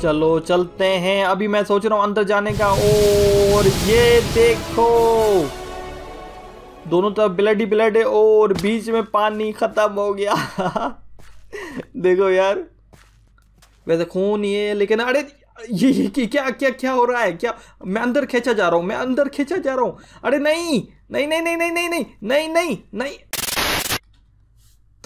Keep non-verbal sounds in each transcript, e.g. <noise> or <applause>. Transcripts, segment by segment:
चलो चलते हैं अभी मैं सोच रहा हूँ अंदर जाने का और ये देखो दोनों तरफ ब्लड ही ब्लड है और बीच में पानी ख़त्म हो गया देखो यार वैसे खून ये लेकिन अरे ये, ये क्या, क्या क्या क्या हो रहा है क्या मैं अंदर खींचा जा रहा हूँ मैं अंदर खींचा जा रहा हूँ अरे नहीं नहीं नहीं नहीं नहीं नहीं नहीं नहीं नहीं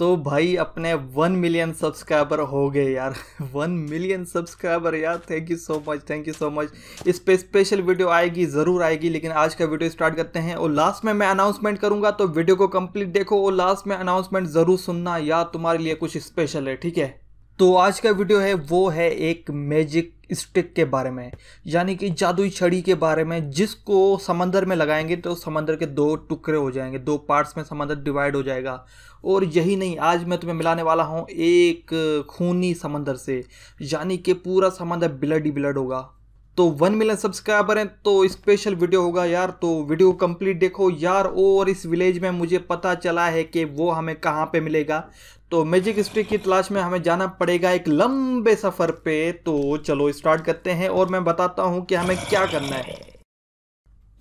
तो भाई अपने वन मिलियन सब्सक्राइबर हो गए यार <laughs> वन मिलियन सब्सक्राइबर यार thank you so much thank you so much इस पर स्पेशल वीडियो आएगी ज़रूर आएगी लेकिन आज का वीडियो स्टार्ट करते हैं और लास्ट में मैं अनाउंसमेंट करूंगा तो वीडियो को कंप्लीट देखो और लास्ट में अनाउंसमेंट ज़रूर सुनना यार तुम्हारे लिए कुछ स्पेशल है ठीक है तो आज का वीडियो है वो है एक मैजिक स्टिक के बारे में यानी कि जादुई छड़ी के बारे में जिसको समंदर में लगाएंगे तो समंदर के दो टुकड़े हो जाएंगे दो पार्ट्स में समंदर डिवाइड हो जाएगा और यही नहीं आज मैं तुम्हें मिलाने वाला हूँ एक खूनी समंदर से यानी कि पूरा समंदर ब्लड ही ब्लड होगा तो वन मिलियन सब्सक्राइबर हैं तो स्पेशल वीडियो होगा यार तो वीडियो कंप्लीट देखो यार और इस विलेज में मुझे पता चला है कि वो हमें कहाँ पे मिलेगा तो मैजिक स्टिक की तलाश में हमें जाना पड़ेगा एक लंबे सफ़र पे तो चलो स्टार्ट करते हैं और मैं बताता हूँ कि हमें क्या करना है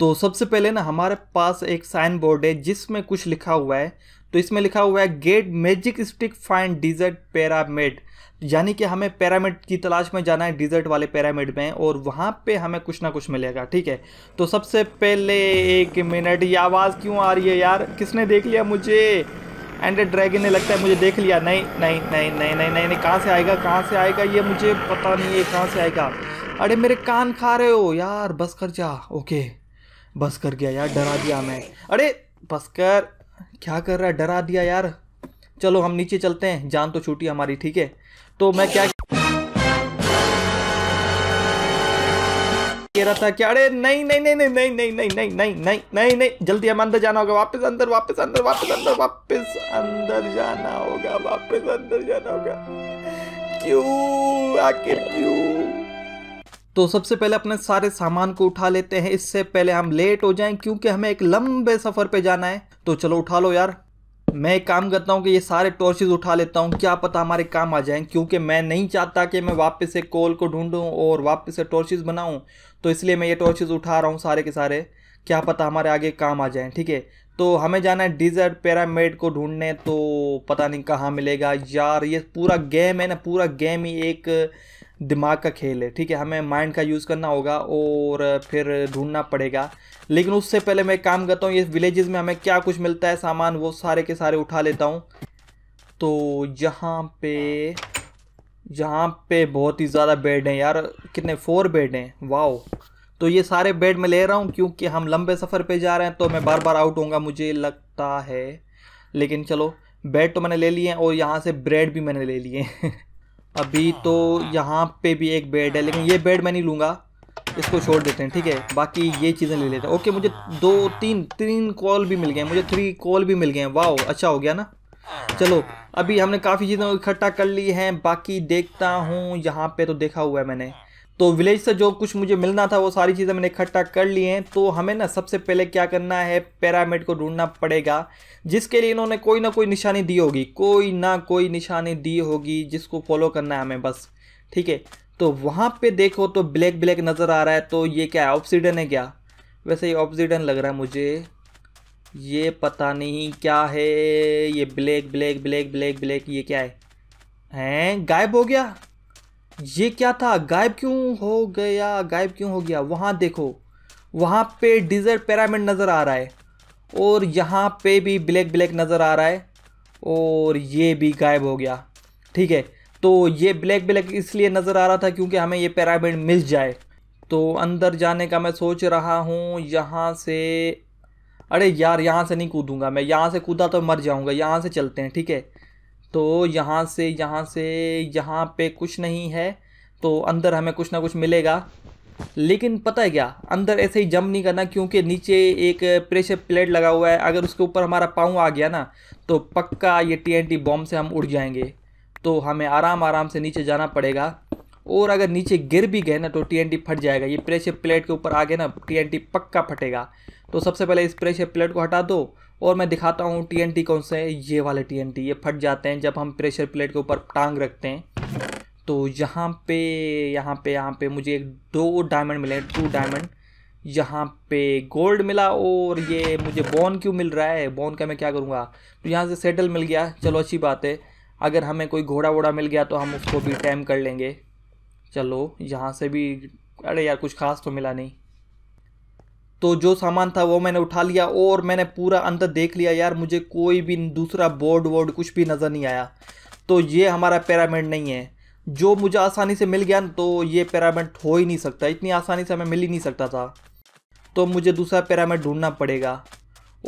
तो सबसे पहले ना हमारे पास एक साइन बोर्ड है जिसमें कुछ लिखा हुआ है तो इसमें लिखा हुआ है get magic stick find desert pyramid तो यानी कि हमें पैरामिड की तलाश में जाना है डिजर्ट वाले पैरामिड में और वहाँ पे हमें कुछ ना कुछ मिलेगा ठीक है तो सबसे पहले एक मिनट ये आवाज़ क्यों आ रही है यार किसने देख लिया मुझे एंड ड्रैगन ने लगता है मुझे देख लिया नहीं नहीं नहीं नहीं नहीं नहीं, नहीं नहीं कहाँ से आएगा कहाँ से आएगा ये मुझे पता नहीं है कहाँ से आएगा अरे मेरे कान खा रहे हो यार बस कर जा ओके बस कर गया यार डरा दिया मैं अरे बस कर क्या कर रहा है डरा दिया यार चलो हम नीचे चलते हैं जान तो छूटी हमारी ठीक है तो मैं क्या कह रहा था क्या अरे नहीं नहीं नहीं नहीं नहीं नहीं नहीं नहीं नहीं नहीं नहीं नहीं जल्दी हमें अंदर जाना होगा वापस अंदर वापस अंदर वापस अंदर वापस अंदर जाना होगा वापस अंदर जाना होगा क्यों आखिर क्यों तो सबसे पहले अपने सारे सामान को उठा लेते हैं इससे पहले हम लेट हो जाएं क्योंकि हमें एक लंबे सफ़र पे जाना है तो चलो उठा लो यार मैं एक काम करता हूँ कि ये सारे टॉर्चेज उठा लेता हूँ क्या पता हमारे काम आ जाएं क्योंकि मैं नहीं चाहता कि मैं वापस से कोल को ढूंढूं और वापस से टॉर्चेज बनाऊँ तो इसलिए मैं ये टॉर्चेज उठा रहा हूँ सारे के सारे क्या पता हमारे आगे काम आ जाएं ठीक है तो हमें जाना है डिजर्ट पैरामिड को ढूंढने तो पता नहीं कहाँ मिलेगा यार ये पूरा गेम है ना पूरा गेम ही एक दिमाग का खेल है ठीक है हमें माइंड का यूज़ करना होगा और फिर ढूंढना पड़ेगा लेकिन उससे पहले मैं काम करता हूँ ये विलेजेस में हमें क्या कुछ मिलता है सामान वो सारे के सारे उठा लेता हूँ तो यहाँ पे यहाँ पे बहुत ही ज़्यादा बेड हैं यार कितने फोर बेड हैं वाओ तो ये सारे बेड मैं ले रहा हूँ क्योंकि हम लंबे सफ़र पे जा रहे हैं तो मैं बार बार आउट होऊंगा मुझे लगता है लेकिन चलो बेड तो मैंने ले लिए हैं और यहाँ से ब्रेड भी मैंने ले लिए हैं <laughs> अभी हाँ। तो यहाँ पे भी एक बेड है लेकिन ये बेड मैं नहीं लूँगा इसको छोड़ देते हैं ठीक है बाकी ये चीज़ें ले लेते हैं ओके मुझे दो तीन तीन कॉल भी मिल गए मुझे थ्री कॉल भी मिल गए हैं वाह अच्छा हो गया ना चलो अभी हमने काफ़ी चीज़ें इकट्ठा कर ली हैं बाकी देखता हूँ यहाँ पे तो देखा हुआ है मैंने तो विलेज से जो कुछ मुझे मिलना था वो सारी चीज़ें मैंने इकट्ठा कर लिए हैं तो हमें ना सबसे पहले क्या करना है पैरामिड को ढूंढना पड़ेगा जिसके लिए इन्होंने कोई ना कोई निशानी दी होगी कोई ना कोई निशानी दी होगी जिसको फॉलो करना है हमें बस ठीक है तो वहाँ पे देखो तो ब्लैक ब्लैक नज़र आ रहा है तो ये क्या है ऑप्सीडन है क्या वैसे ये ऑप्सीडन लग रहा है मुझे ये पता नहीं क्या है ये black black black black black ये क्या है हैं गायब हो गया ये क्या था गायब क्यों हो गया गायब क्यों हो गया वहाँ देखो वहाँ पे डिज़र्ट पैरामिड नज़र आ रहा है और यहाँ पे भी ब्लैक ब्लैक नज़र आ रहा है और ये भी गायब हो गया ठीक है तो ये ब्लैक ब्लैक इसलिए नज़र आ रहा था क्योंकि हमें ये पैरामिड मिल जाए तो अंदर जाने का मैं सोच रहा हूँ यहाँ से अरे यार यहाँ से नहीं कूदूंगा मैं यहाँ से कूदा तो मर जाऊँगा यहाँ से चलते हैं ठीक है तो यहाँ से यहाँ से यहाँ पे कुछ नहीं है तो अंदर हमें कुछ ना कुछ मिलेगा लेकिन पता है क्या अंदर ऐसे ही जम नहीं करना क्योंकि नीचे एक प्रेशर प्लेट लगा हुआ है अगर उसके ऊपर हमारा पाँव आ गया ना तो पक्का ये टीएनटी बॉम्ब से हम उड़ जाएंगे तो हमें आराम आराम से नीचे जाना पड़ेगा और अगर नीचे गिर भी गए ना तो टीएनटी फट जाएगा ये प्रेशर प्लेट के ऊपर आ गया ना टीएनटी पक्का फटेगा तो सबसे पहले इस प्रेशर प्लेट को हटा दो और मैं दिखाता हूँ टी कौन से ये वाले टी ये फट जाते हैं जब हम प्रेशर प्लेट के ऊपर टांग रखते हैं तो यहाँ पे यहाँ पे यहाँ पे मुझे एक दो डायमंड मिले टू डायमंड यहाँ पे गोल्ड मिला और ये मुझे बॉन क्यों मिल रहा है बॉन का मैं क्या करूँगा तो यहाँ से सेटल मिल गया चलो अच्छी बात है अगर हमें कोई घोड़ा वोड़ा मिल गया तो हम उसको भी टैम कर लेंगे चलो यहाँ से भी अरे यार कुछ खास तो मिला नहीं तो जो सामान था वो मैंने उठा लिया और मैंने पूरा अंदर देख लिया यार मुझे कोई भी दूसरा बोर्ड वोर्ड कुछ भी नज़र नहीं आया तो ये हमारा पैरामिड नहीं है जो मुझे आसानी से मिल गया तो ये पैरामिड हो ही नहीं सकता इतनी आसानी से हमें मिल ही नहीं सकता था तो मुझे दूसरा पैरामिड ढूंढना पड़ेगा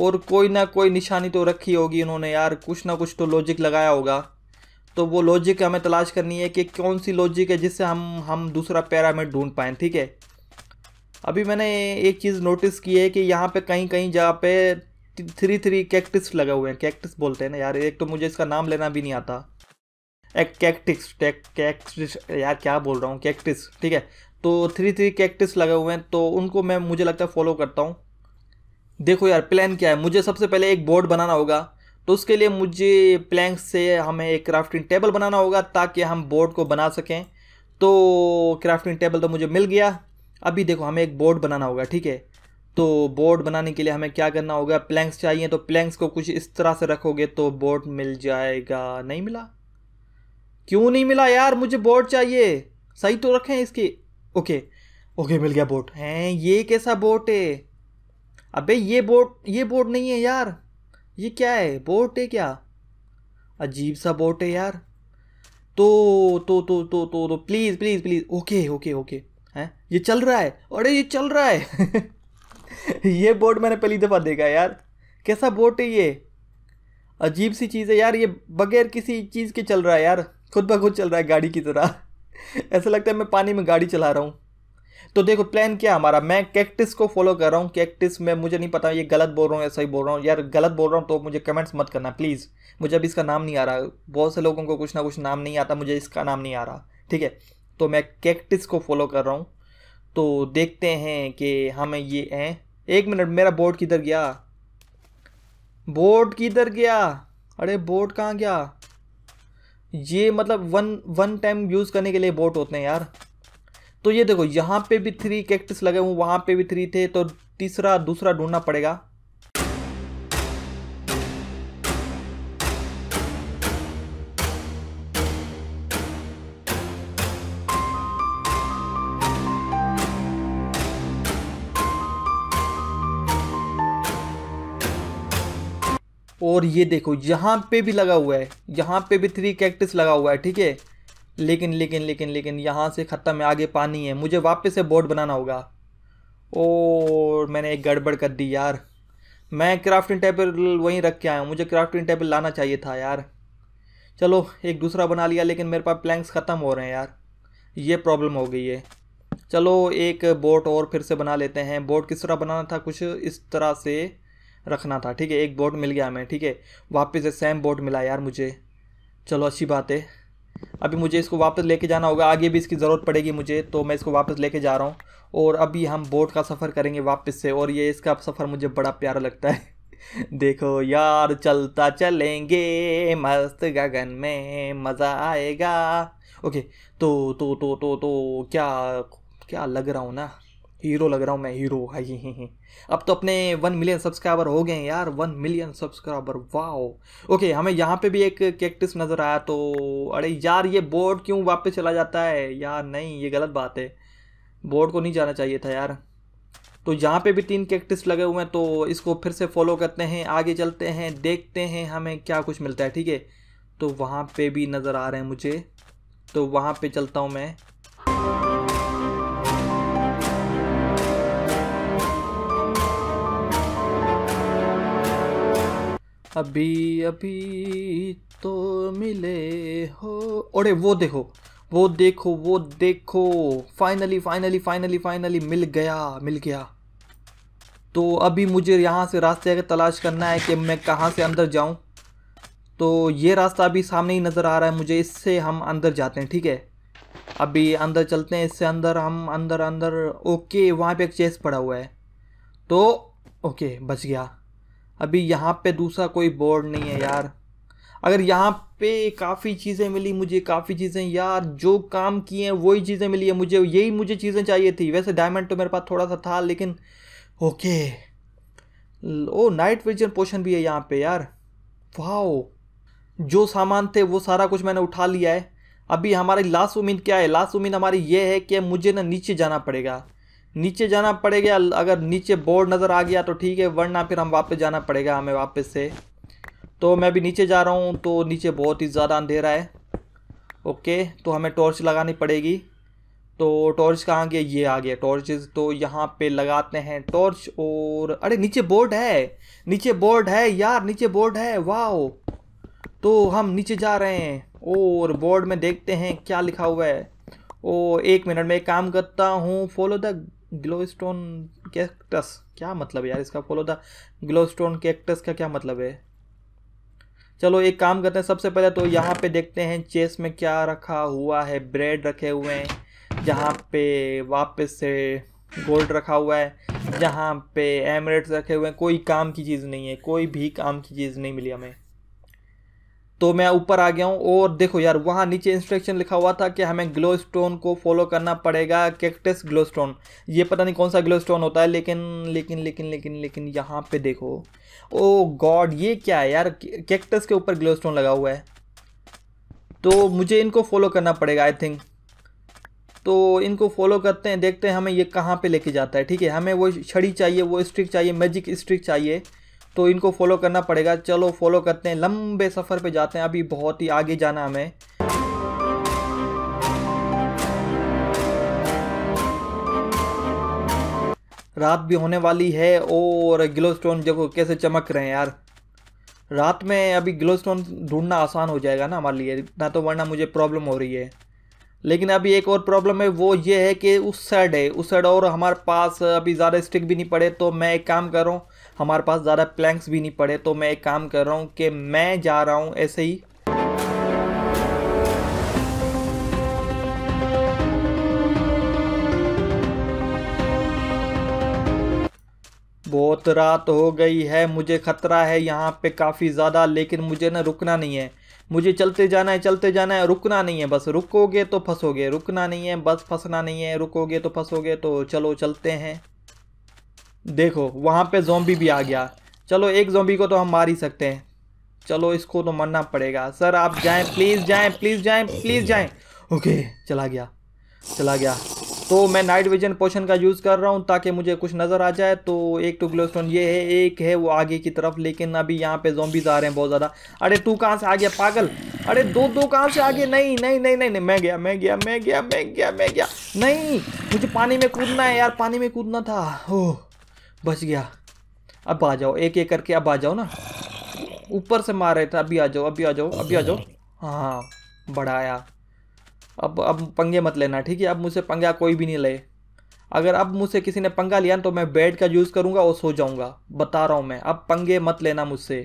और कोई ना कोई निशानी तो रखी होगी उन्होंने यार कुछ ना कुछ तो लॉजिक लगाया होगा तो वो लॉजिक हमें तलाश करनी है कि कौन सी लॉजिक है जिससे हम हम दूसरा पैरामिड ढूंढ पाएँ ठीक है अभी मैंने एक चीज़ नोटिस की है कि यहाँ पे कहीं कहीं जगह पे थ्री थ्री कैक्टिस लगे हुए हैं कैक्टिस बोलते हैं ना यार एक तो मुझे इसका नाम लेना भी नहीं आता एक कैक्टिस कैक्टिस यार क्या बोल रहा हूँ कैक्टिस ठीक है तो थ्री थ्री कैक्टिस लगे हुए हैं तो उनको मैं मुझे लगता है फॉलो करता हूँ देखो यार प्लान क्या है मुझे सबसे पहले एक बोर्ड बनाना होगा तो उसके लिए मुझे प्लैंक से हमें एक क्राफ्टिंग टेबल बनाना होगा ताकि हम बोर्ड को बना सकें तो क्राफ्टिंग टेबल तो मुझे मिल गया अभी देखो हमें एक बोर्ड बनाना होगा ठीक है तो बोर्ड बनाने के लिए हमें क्या करना होगा प्लैंक्स चाहिए तो प्लैंक्स को कुछ इस तरह से रखोगे तो बोर्ड मिल जाएगा नहीं मिला क्यों नहीं मिला यार मुझे बोर्ड चाहिए सही तो रखें इसकी ओके ओके मिल गया बोट हैं ये कैसा बोट है अबे ये बोट ये बोट नहीं है यार ये क्या है बोट है क्या अजीब सा बोट है यार तो तो तो तो, तो, तो please please please okay okay okay है ये चल रहा है अरे ये चल रहा है <laughs> ये बोर्ड मैंने पहली दफ़ा देखा यार कैसा बोट है ये अजीब सी चीज़ है यार ये बगैर किसी चीज़ के चल रहा है यार खुद ब खुद चल रहा है गाड़ी की तरह <laughs> ऐसा लगता है मैं पानी में गाड़ी चला रहा हूँ तो देखो प्लान क्या हमारा मैं कैक्टिस को फॉलो कर रहा हूँ कैक्टिस में मुझे नहीं पता ये गलत बोल रहा हूँ या सही बोल रहा हूँ यार गलत बोल रहा हूँ तो मुझे कमेंट्स मत करना प्लीज़ मुझे अभी इसका नाम नहीं आ रहा बहुत से लोगों को कुछ ना कुछ नाम नहीं आता मुझे इसका नाम नहीं आ रहा ठीक है तो मैं कैक्टिस को फॉलो कर रहा हूँ तो देखते हैं कि हमें हाँ, ये हैं एक मिनट मेरा बोर्ड किधर गया बोर्ड किधर गया अरे बोर्ड कहाँ गया ये मतलब वन वन टाइम यूज़ करने के लिए बोट होते हैं यार तो ये देखो यहाँ पे भी थ्री कैक्टिस लगे हुए वहाँ पे भी थ्री थे तो तीसरा दूसरा ढूंढना पड़ेगा और ये देखो यहाँ पे भी लगा हुआ है यहाँ पे भी थ्री कैक्टिस लगा हुआ है ठीक है लेकिन लेकिन लेकिन लेकिन यहाँ से ख़त्म है आगे पानी है मुझे वापस से बोर्ड बनाना होगा और मैंने एक गड़बड़ कर दी यार मैं क्राफ्टिंग टेबल वहीं रख के आया हूँ मुझे क्राफ्टिंग टेबल लाना चाहिए था यार चलो एक दूसरा बना लिया लेकिन मेरे पास प्लैंक्स ख़त्म हो रहे हैं यार ये प्रॉब्लम हो गई है चलो एक बोट और फिर से बना लेते हैं बोट किस तरह बनाना था कुछ इस तरह से रखना था ठीक है एक बोट मिल गया हमें ठीक है वापस से सेम बोट मिला यार मुझे चलो अच्छी बात है अभी मुझे इसको वापस लेके जाना होगा आगे भी इसकी ज़रूरत पड़ेगी मुझे तो मैं इसको वापस लेके जा रहा हूँ और अभी हम बोट का सफ़र करेंगे वापस से और ये इसका सफ़र मुझे बड़ा प्यारा लगता है <laughs> देखो यार चलता चलेंगे मस्त गगन में मज़ा आएगा ओके तो तो तो तो तो क्या क्या लग रहा हूँ ना हीरो लग रहा हूँ मैं हीरो भाई ही ही। अब तो अपने वन मिलियन सब्सक्राइबर हो गए हैं यार वन मिलियन सब्सक्राइबर वाह ओके हमें यहाँ पे भी एक कैक्टिस नज़र आया तो अरे यार ये बोर्ड क्यों वापस चला जाता है यार नहीं ये गलत बात है बोर्ड को नहीं जाना चाहिए था यार तो यहाँ पे भी तीन कैक्टिस लगे हुए हैं तो इसको फिर से फॉलो करते हैं आगे चलते हैं देखते हैं हमें क्या कुछ मिलता है ठीक है तो वहाँ पे भी नज़र आ रहे हैं मुझे तो वहाँ पे चलता हूँ मैं अभी अभी तो मिले हो अरे वो देखो वो देखो वो देखो फाइनली फाइनली फाइनली फाइनली मिल गया मिल गया तो अभी मुझे यहाँ से रास्ते अगर तलाश करना है कि मैं कहाँ से अंदर जाऊँ तो ये रास्ता अभी सामने ही नज़र आ रहा है मुझे इससे हम अंदर जाते हैं ठीक है अभी अंदर चलते हैं इससे अंदर हम अंदर अंदर ओके वहाँ पे एक चेस पड़ा हुआ है तो ओके बच गया अभी यहाँ पे दूसरा कोई बोर्ड नहीं है यार अगर यहाँ पे काफ़ी चीज़ें मिली मुझे काफ़ी चीज़ें यार जो काम किए हैं वही चीज़ें मिली है मुझे यही मुझे चीज़ें चाहिए थी वैसे डायमंड तो मेरे पास थोड़ा सा था लेकिन okay oh night vision potion भी है यहाँ पे यार वाह जो सामान थे वो सारा कुछ मैंने उठा लिया है अभी हमारी लास्ट उम्मीद क्या है लास्ट उम्मीद हमारी ये है कि मुझे ना नीचे जाना पड़ेगा नीचे जाना पड़ेगा अगर नीचे बोर्ड नज़र आ गया तो ठीक है वरना फिर हम वापस जाना पड़ेगा हमें वापस से तो मैं भी नीचे जा रहा हूँ तो नीचे बहुत ही ज़्यादा अंधेरा है ओके तो हमें टॉर्च लगानी पड़ेगी तो टॉर्च कहाँ गया ये आ गया टॉर्च तो यहाँ पे लगाते हैं टॉर्च और अरे नीचे बोर्ड है नीचे बोर्ड है यार नीचे बोर्ड है वाह तो हम नीचे जा रहे हैं और बोर्ड में देखते हैं क्या लिखा हुआ है ओ एक मिनट में एक काम करता हूँ follow the glow stone cactus क्या मतलब है यार इसका फॉलो द स्टोन कैक्टस का क्या मतलब है चलो एक काम करते हैं सबसे पहले तो यहाँ पे देखते हैं चेस में क्या रखा हुआ है ब्रेड रखे हुए हैं जहाँ पे वापस से गोल्ड रखा हुआ है जहाँ पे एमरेट्स रखे हुए हैं कोई काम की चीज़ नहीं है कोई भी काम की चीज़ नहीं मिली हमें तो मैं ऊपर आ गया हूँ और देखो यार वहाँ नीचे इंस्ट्रक्शन लिखा हुआ था कि हमें ग्लो स्टोन को फॉलो करना पड़ेगा कैक्टस ग्लो स्टोन ये पता नहीं कौन सा ग्लो स्टोन होता है लेकिन लेकिन लेकिन लेकिन लेकिन यहाँ पे देखो ओ गॉड ये क्या है यार कैक्टस के ऊपर ग्लो स्टोन लगा हुआ है तो मुझे इनको फॉलो करना पड़ेगा आई थिंक तो इनको फॉलो करते हैं देखते हैं हमें ये कहाँ पर लेके जाता है ठीक है हमें वो छड़ी चाहिए वो स्ट्रिक चाहिए मैजिक स्ट्रिक चाहिए तो इनको फॉलो करना पड़ेगा चलो फॉलो करते हैं लंबे सफ़र पे जाते हैं अभी बहुत ही आगे जाना हमें रात भी होने वाली है और ग्लो स्टोन देखो कैसे चमक रहे हैं यार रात में अभी ग्लो स्टोन ढूंढना आसान हो जाएगा ना हमारे लिए ना तो वरना मुझे प्रॉब्लम हो रही है लेकिन अभी एक और प्रॉब्लम है वो ये है कि उस साइड है उस साइड और हमारे पास अभी ज़्यादा स्टिक भी नहीं पड़े तो मैं एक काम कर रहा हूँ हमारे पास ज़्यादा प्लैंक्स भी नहीं पड़े तो मैं एक काम कर रहा हूँ कि मैं जा रहा हूँ ऐसे ही बहुत रात हो गई है मुझे ख़तरा है यहाँ पे काफ़ी ज़्यादा लेकिन मुझे ना रुकना नहीं है मुझे चलते जाना है चलते जाना है रुकना नहीं है बस रुकोगे तो फंसोगे रुकना नहीं है बस फंसना नहीं है रुकोगे तो फंसोगे तो चलो चलते हैं देखो वहाँ पे जोम्बी भी आ गया चलो एक जोम्बी को तो हम मार ही सकते हैं चलो इसको तो मरना पड़ेगा सर आप जाएं प्लीज़ जाएं प्लीज़ जाएं प्लीज़ जाएं ओके चला गया चला गया तो मैं नाइट विजन पोशन का यूज़ कर रहा हूँ ताकि मुझे कुछ नज़र आ जाए तो एक टू तो ग्लोस्टोन ये है एक है वो आगे की तरफ लेकिन अभी यहाँ पे जोम्बीज आ रहे हैं बहुत ज़्यादा अरे तू कहाँ से आ गया पागल अरे दो दो कहाँ से आगे नहीं नहीं नहीं नहीं नहीं मैं गया मैं गया मैं गया मैं गया मैं गया नहीं मुझे पानी में कूदना है यार पानी में कूदना था ओह बच गया अब आ जाओ एक एक करके अब आ जाओ ना ऊपर से मार रहे थे अभी आ जाओ अभी आ जाओ अभी आ जाओ हाँ बढ़ाया अब अब पंगे मत लेना ठीक है अब मुझसे पंगा कोई भी नहीं ले अगर अब मुझसे किसी ने पंगा लिया तो मैं बेड का यूज़ करूँगा और सो जाऊँगा बता रहा हूँ मैं अब पंगे मत लेना मुझसे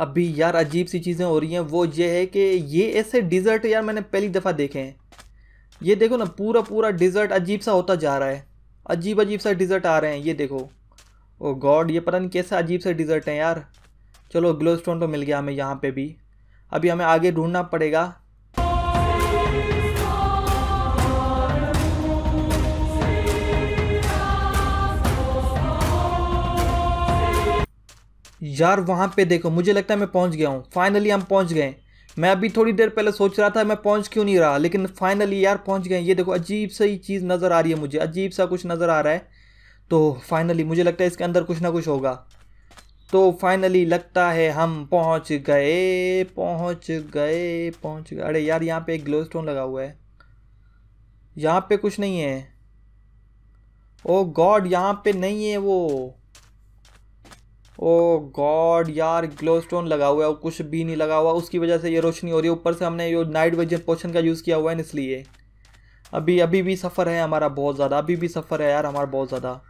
अभी यार अजीब सी चीज़ें हो रही हैं वो ये है कि ये ऐसे डिज़र्ट यार मैंने पहली दफ़ा देखे हैं ये देखो ना पूरा पूरा डिज़र्ट अजीब सा होता जा रहा है अजीब अजीब सा डिज़र्ट आ रहे हैं ये देखो ओ गॉड ये पता नहीं कैसे अजीब सा डिज़र्ट है यार चलो ग्लो स्टोन तो मिल गया हमें यहाँ पे भी अभी हमें आगे ढूंढना पड़ेगा यार वहाँ पे देखो मुझे लगता है मैं पहुँच गया हूँ फाइनली हम पहुँच गए मैं अभी थोड़ी देर पहले सोच रहा था मैं पहुँच क्यों नहीं रहा लेकिन फाइनली यार पहुँच गए ये देखो अजीब सा ही चीज़ नज़र आ रही है मुझे अजीब सा कुछ नज़र आ रहा है तो फाइनली मुझे लगता है इसके अंदर कुछ ना कुछ होगा तो फाइनली लगता है हम पहुँच गए पहुँच गए पहुँच गए अरे यार यहाँ पे एक ग्लो स्टोन लगा हुआ है यहाँ पे कुछ नहीं है ओ oh गॉड यहाँ पे नहीं है वो ओ गॉड यार ग्लो स्टोन लगा हुआ है कुछ भी नहीं लगा हुआ उसकी वजह से ये रोशनी हो रही है ऊपर से हमने ये नाइट वेजन पोशन का यूज़ किया हुआ है इसलिए अभी अभी भी सफ़र है हमारा बहुत ज़्यादा अभी भी सफ़र है यार हमारा बहुत ज़्यादा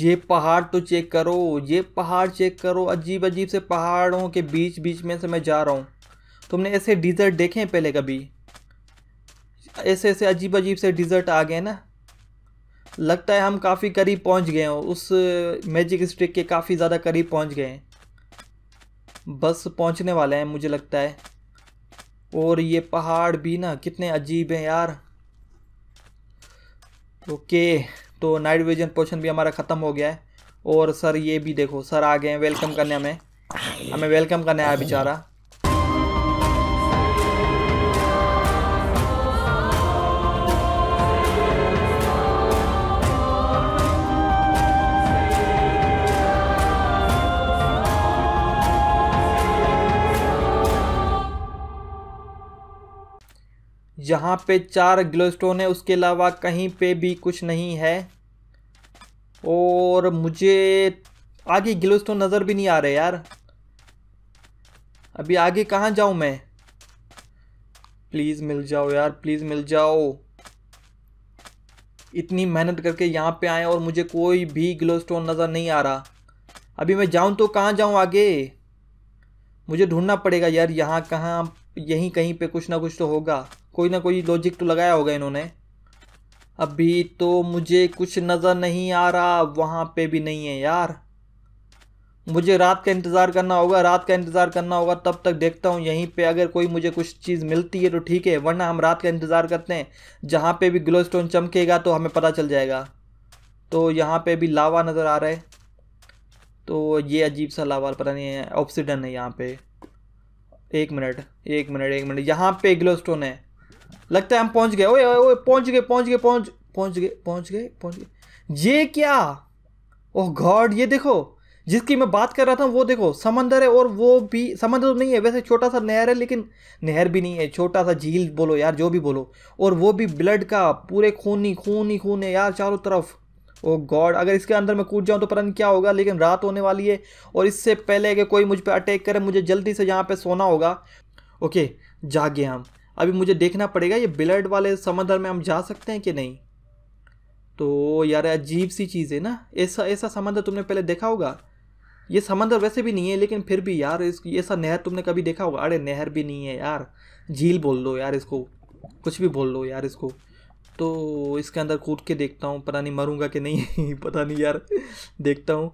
ये पहाड़ तो चेक करो ये पहाड़ चेक करो अजीब अजीब से पहाड़ों के बीच बीच में से मैं जा रहा हूँ तुमने ऐसे डिज़र्ट देखे हैं पहले कभी ऐसे ऐसे अजीब अजीब से डिज़र्ट आ गए ना लगता है हम काफ़ी करीब पहुँच गए हैं उस मैजिक स्टिक के काफ़ी ज़्यादा करीब पहुँच गए हैं बस पहुँचने वाले हैं मुझे लगता है और ये पहाड़ भी ना कितने अजीब हैं यार ओके तो नाइट विजन पोशन भी हमारा ख़त्म हो गया है और सर ये भी देखो सर आ गए हैं वेलकम करने हमें हमें वेलकम करने आया बेचारा जहाँ पे चार ग्लोस्टोन है उसके अलावा कहीं पे भी कुछ नहीं है और मुझे आगे ग्लोस्टोन नज़र भी नहीं आ रहे यार अभी आगे कहाँ जाऊँ मैं प्लीज़ मिल जाओ यार प्लीज़ मिल जाओ इतनी मेहनत करके यहाँ पे आए और मुझे कोई भी ग्लोस्टोन नज़र नहीं आ रहा अभी मैं जाऊँ तो कहाँ जाऊँ आगे मुझे ढूंढना पड़ेगा यार यहाँ कहाँ यहीं कहीं पे कुछ ना कुछ तो होगा कोई ना कोई लॉजिक तो लगाया होगा इन्होंने अभी तो मुझे कुछ नज़र नहीं आ रहा वहाँ पे भी नहीं है यार मुझे रात का इंतज़ार करना होगा रात का इंतज़ार करना होगा तब तक देखता हूँ यहीं पे अगर कोई मुझे कुछ चीज़ मिलती है तो ठीक है वरना हम रात का इंतज़ार करते हैं जहाँ पे भी ग्लो स्टोन चमकेगा तो हमें पता चल जाएगा तो यहाँ पे भी लावा नज़र आ रहा है तो ये अजीब सा लावा पता नहीं है ऑप्सीडन है यहाँ पर एक मिनट एक मिनट एक मिनट यहाँ पर ग्लो स्टोन है लगता है हम पहुंच गए ओए ओए पहुंच गए पहुंच गए पहुंच पहुंच गए पहुंच गए पहुंच गए ये क्या ओह गॉड ये देखो जिसकी मैं बात कर रहा था वो देखो समंदर है और वो भी समंदर तो नहीं है वैसे छोटा सा नहर है लेकिन नहर भी नहीं है छोटा सा झील बोलो यार जो भी बोलो और वो भी ब्लड का पूरे खून ही खून ही खून है यार चारों तरफ ओ गॉड अगर इसके अंदर मैं कूद जाऊँ तो पता क्या होगा लेकिन रात होने वाली है और इससे पहले कि कोई मुझ पर अटैक करे मुझे जल्दी से यहाँ पर सोना होगा ओके जागे हम अभी मुझे देखना पड़ेगा ये ब्लड वाले समंदर में हम जा सकते हैं कि नहीं तो यार अजीब सी चीज़ है ना ऐसा ऐसा समंदर तुमने पहले देखा होगा ये समंदर वैसे भी नहीं है लेकिन फिर भी यार इस ऐसा नहर तुमने कभी देखा होगा अरे नहर भी नहीं है यार झील बोल दो यार इसको कुछ भी बोल दो यार इसको तो इसके अंदर कूद के देखता हूँ पता नहीं मरूँगा कि नहीं <laughs> पता नहीं यार देखता हूँ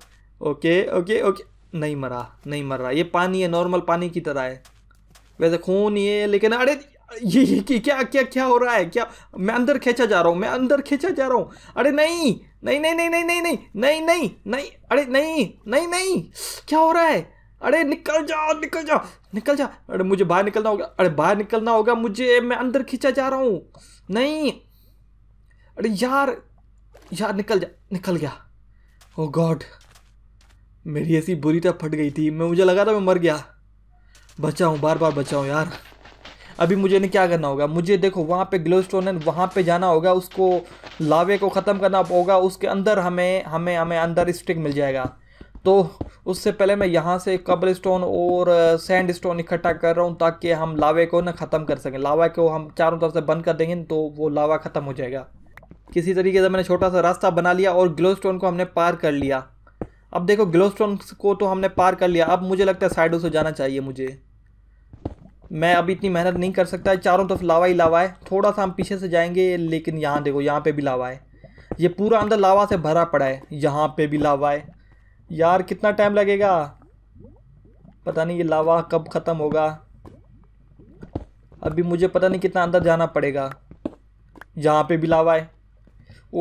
ओके ओके ओके नहीं मरा नहीं मर रहा ये पानी है नॉर्मल पानी की तरह है वैसे खून ही है लेकिन अरे ये, ये क्या क्या क्या हो रहा है क्या मैं अंदर खींचा जा रहा हूँ मैं अंदर खींचा जा रहा हूँ अरे नहीं नहीं नहीं नहीं नहीं नहीं नहीं नहीं नहीं अरे नहीं नहीं नहीं क्या हो रहा है अरे निकल जाओ निकल जाओ निकल जा अरे मुझे बाहर निकलना होगा अरे बाहर निकलना होगा मुझे मैं अंदर खींचा जा रहा हूँ नहीं अरे यार यार निकल जा निकल गया ओ गॉड मेरी ऐसी बुरी तरह फट गई थी मैं मुझे लगा था मैं मर गया बचाऊँ बार बार बचाऊँ यार अभी मुझे ने क्या करना होगा मुझे देखो वहाँ पे ग्लो स्टोन है वहाँ पे जाना होगा उसको लावे को ख़त्म करना होगा उसके अंदर हमें हमें हमें अंदर स्टिक मिल जाएगा तो उससे पहले मैं यहाँ से कबल स्टोन और सैंड स्टोन इकट्ठा कर रहा हूँ ताकि हम लावे को ना ख़त्म कर सकें लावा को हम चारों तरफ से बंद कर देंगे तो वो लावा ख़त्म हो जाएगा किसी तरीके से मैंने छोटा सा रास्ता बना लिया और ग्लो स्टोन को हमने पार कर लिया अब देखो ग्लो स्टोन को तो हमने पार कर लिया अब मुझे लगता है साइडों से जाना चाहिए मुझे मैं अभी इतनी मेहनत नहीं कर सकता चारों तरफ लावा ही लावा है थोड़ा सा हम पीछे से जाएंगे लेकिन यहाँ देखो यहाँ पे भी लावा है ये पूरा अंदर लावा से भरा पड़ा है यहाँ पे भी लावा है यार कितना टाइम लगेगा पता नहीं ये लावा कब ख़त्म होगा अभी मुझे पता नहीं कितना अंदर जाना पड़ेगा यहाँ पर भी लावा है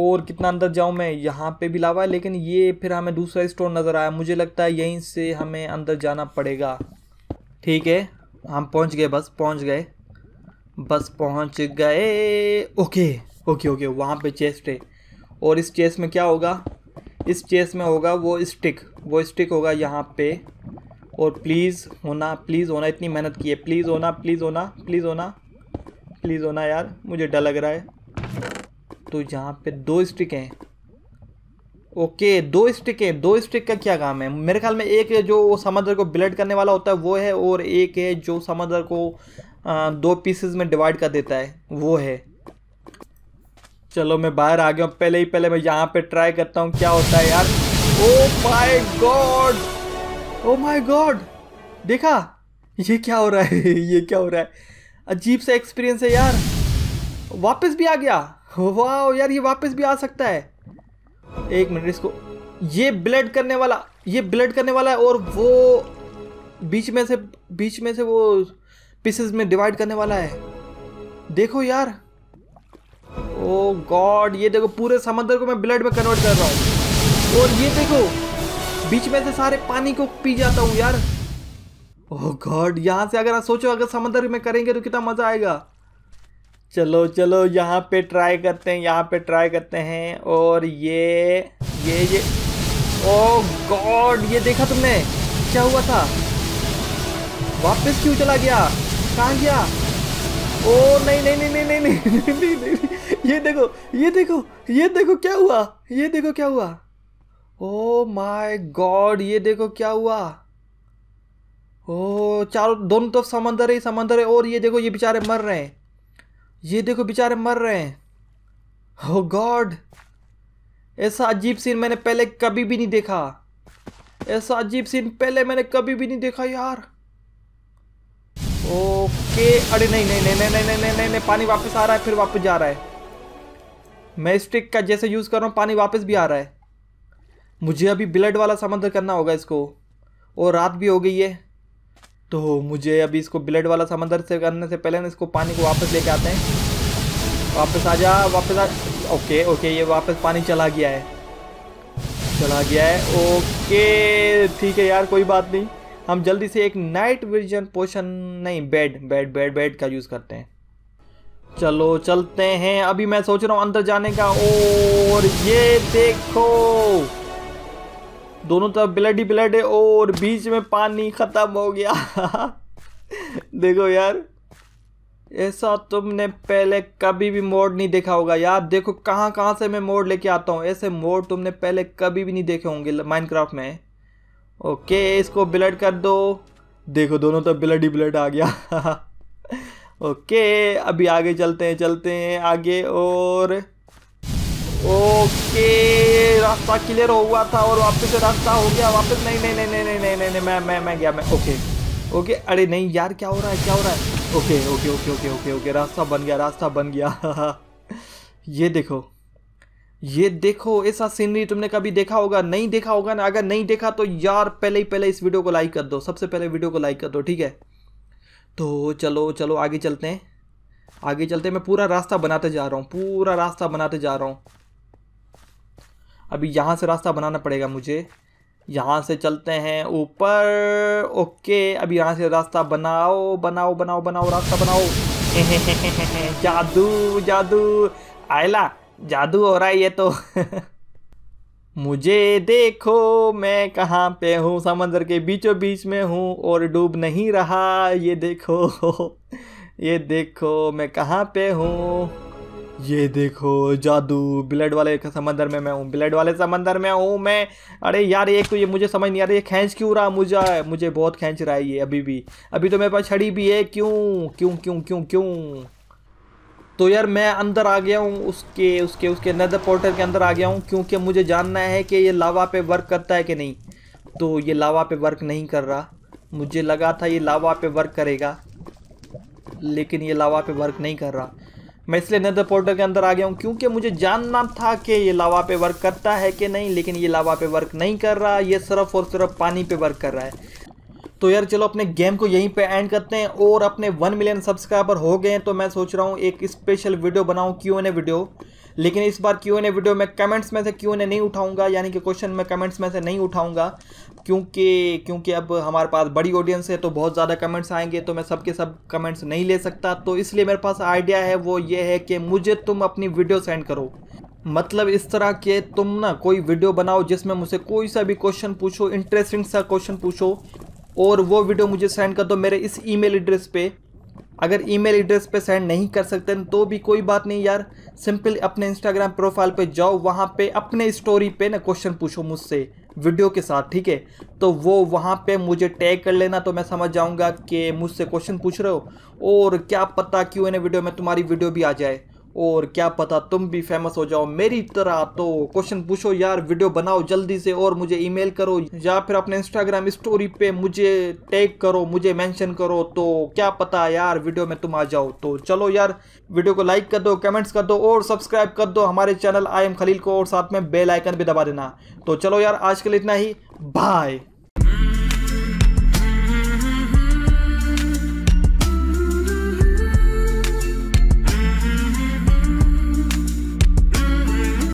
और कितना अंदर जाऊँ मैं यहाँ पर भी लावा है लेकिन ये फिर हमें दूसरा स्टोर नज़र आया मुझे लगता है यहीं से हमें अंदर जाना पड़ेगा ठीक है हम पहुंच गए बस पहुंच गए बस पहुंच गए ओके ओके ओके वहाँ पे चेस्ट है और इस चेस्ट में क्या होगा इस चेस में होगा वो स्टिक वो स्टिक होगा यहाँ पे और प्लीज़ होना प्लीज़ होना इतनी मेहनत की है प्लीज़ होना प्लीज़ होना प्लीज़ होना प्लीज़ होना यार मुझे डर लग रहा है तो यहाँ पे दो स्टिक हैं ओके दो स्टिक दो स्टिक का क्या काम है मेरे ख्याल में एक है जो समंदर को ब्लड करने वाला होता है वो है और एक है जो समंदर को आ, दो पीसेस में डिवाइड कर देता है वो है चलो मैं बाहर आ गया हूँ पहले ही पहले मैं यहाँ पे ट्राई करता हूँ क्या होता है यार oh my God oh my God देखा ये क्या हो रहा है <laughs> ये क्या हो रहा है अजीब सा एक्सपीरियंस है यार वापस भी आ गया वाह यार ये वापस भी आ सकता है एक मिनट इसको ये ब्लड करने वाला ये ब्लड करने वाला है और वो बीच में से बीच में से वो पीसेस में डिवाइड करने वाला है देखो यार ओ oh गॉड ये देखो पूरे समंदर को मैं ब्लड में कन्वर्ट कर रहा हूँ और ये देखो बीच में से सारे पानी को पी जाता हूँ यार ओह oh गॉड यहाँ से अगर आप सोचो अगर समंदर में करेंगे तो कितना मजा आएगा चलो चलो यहाँ पे ट्राई करते हैं यहाँ पे ट्राई करते हैं और ये ये ये ओ oh गॉड ये देखा तुमने क्या हुआ था वापस क्यों चला गया कहाँ गया ओ oh, नहीं नहीं नहीं नहीं नहीं नहीं नहीं नहीं ये देखो ये देखो ये देखो क्या हुआ ये देखो क्या हुआ ओ माय गॉड ये देखो क्या हुआ ओ oh, चारों दोनों तरफ समंदर ही समंदर है और ये देखो ये बेचारे मर रहे हैं ये देखो बेचारे मर रहे हैं हो oh गॉड ऐसा अजीब सीन मैंने पहले कभी भी नहीं देखा ऐसा अजीब सीन पहले मैंने कभी भी नहीं देखा यार ओके अरे नहीं नहीं नहीं नहीं नहीं नहीं नहीं नहीं, नहीं पानी वापस आ रहा है फिर वापस जा रहा है मैं स्टिक का जैसे यूज़ कर रहा हूँ पानी वापस भी आ रहा है मुझे अभी ब्लड वाला समंदर करना होगा इसको और रात भी हो गई है तो मुझे अभी इसको ब्लड वाला समंदर से करने से पहले ना इसको पानी को वापस लेके आते हैं वापस आ जा वापस आ ओके ओके ये वापस पानी चला गया है चला गया है ओके ठीक है यार कोई बात नहीं हम जल्दी से एक नाइट विजन पोशन नहीं बेड बेड बेड बेड का यूज़ करते हैं चलो चलते हैं अभी मैं सोच रहा हूँ अंदर जाने का और ये देखो दोनों तरफ ब्लड ही ब्लड है और बीच में पानी ख़त्म हो गया देखो यार ऐसा तुमने पहले कभी भी मोड नहीं देखा होगा यार देखो कहाँ कहाँ से मैं मोड लेके आता हूँ ऐसे मोड तुमने पहले कभी भी नहीं देखे होंगे माइनक्राफ्ट में ओके इसको ब्लड कर दो देखो दोनों तरफ ब्लड ही ब्लड आ गया <laughs> ओके अभी आगे चलते हैं चलते हैं आगे और ओके रास्ता क्लियर हुआ था और वापस से रास्ता हो गया वापस नहीं नहीं नहीं नहीं नहीं नहीं नहीं मैं मैं मैं गया मैं ओके ओके अरे नहीं यार क्या हो रहा है क्या हो रहा है okay okay okay okay okay okay रास्ता बन गया रास्ता बन गया <laughs> ये देखो ये देखो ऐसा सीनरी तुमने कभी देखा होगा नहीं देखा होगा ना अगर नहीं देखा तो यार पहले ही पहले इस वीडियो को लाइक कर दो सबसे पहले वीडियो को लाइक कर दो ठीक है तो चलो चलो आगे चलते हैं आगे चलते हैं मैं पूरा रास्ता बनाते जा रहा हूँ पूरा रास्ता बनाते जा रहा हूँ अभी यहाँ से रास्ता बनाना पड़ेगा मुझे यहाँ से चलते हैं ऊपर ओके अभी यहाँ से रास्ता बनाओ बनाओ बनाओ बनाओ रास्ता बनाओ <laughs> जादू जादू आयला जादू हो रहा है ये तो <laughs> मुझे देखो मैं कहाँ पे हूँ समंदर के बीचों बीच में हूँ और डूब नहीं रहा ये देखो <laughs> ये देखो मैं कहाँ पे हूँ ये देखो जादू ब्लड वाले समंदर में मैं हूँ ब्लड वाले समंदर में हूँ मैं अरे यार एक तो ये मुझे समझ नहीं आ रहा ये खींच क्यों रहा मुझे मुझे बहुत खींच रहा है ये अभी भी अभी तो मेरे पास छड़ी भी है क्यों क्यों क्यों क्यों क्यों तो यार मैं अंदर आ गया हूँ उसके उसके उसके नदर पोर्टल के अंदर आ गया हूँ क्योंकि मुझे जानना है कि ये लावा पे वर्क करता है कि नहीं तो ये लावा पे वर्क नहीं कर रहा मुझे लगा था ये लावा पे वर्क करेगा लेकिन ये लावा पे वर्क नहीं कर रहा मैं इसलिए नेदर पोर्टल के अंदर आ गया हूँ क्योंकि मुझे जानना था कि ये लावा पे वर्क करता है कि नहीं लेकिन ये लावा पे वर्क नहीं कर रहा ये सिर्फ और सिर्फ पानी पे वर्क कर रहा है तो यार चलो अपने गेम को यहीं पे एंड करते हैं और अपने वन मिलियन सब्सक्राइबर हो गए हैं तो मैं सोच रहा हूँ एक स्पेशल वीडियो बनाऊँ क्यू एन ए वीडियो लेकिन इस बार क्यू एन ए वीडियो में कमेंट्स में से क्यू एन ए नहीं उठाऊंगा यानी कि क्वेश्चन मैं कमेंट्स में से नहीं उठाऊंगा क्योंकि क्योंकि अब हमारे पास बड़ी ऑडियंस है तो बहुत ज़्यादा कमेंट्स आएंगे तो मैं सबके सब कमेंट्स नहीं ले सकता तो इसलिए मेरे पास आइडिया है वो ये है कि मुझे तुम अपनी वीडियो सेंड करो मतलब इस तरह के तुम ना कोई वीडियो बनाओ जिसमें मुझसे कोई सा भी क्वेश्चन पूछो इंटरेस्टिंग सा क्वेश्चन पूछो और वो वीडियो मुझे सेंड कर दो मेरे इस ईमेल एड्रेस पे अगर ईमेल एड्रेस पे सेंड नहीं कर सकते तो भी कोई बात नहीं यार सिंपल अपने इंस्टाग्राम प्रोफाइल पे जाओ वहाँ पे अपने स्टोरी पे ना क्वेश्चन पूछो मुझसे वीडियो के साथ ठीक है तो वो वहाँ पे मुझे टैग कर लेना तो मैं समझ जाऊँगा कि मुझसे क्वेश्चन पूछ रहे हो और क्या पता क्यों इन्हें वीडियो में तुम्हारी वीडियो भी आ जाए और क्या पता तुम भी फेमस हो जाओ मेरी तरह तो क्वेश्चन पूछो यार वीडियो बनाओ जल्दी से और मुझे ईमेल करो या फिर अपने इंस्टाग्राम स्टोरी पे मुझे टैग करो मुझे मेंशन करो तो क्या पता यार वीडियो में तुम आ जाओ तो चलो यार वीडियो को लाइक कर दो कमेंट्स कर दो और सब्सक्राइब कर दो हमारे चैनल आई एम खलील को और साथ में बेलाइकन भी दबा देना तो चलो यार आज के लिए इतना ही बाय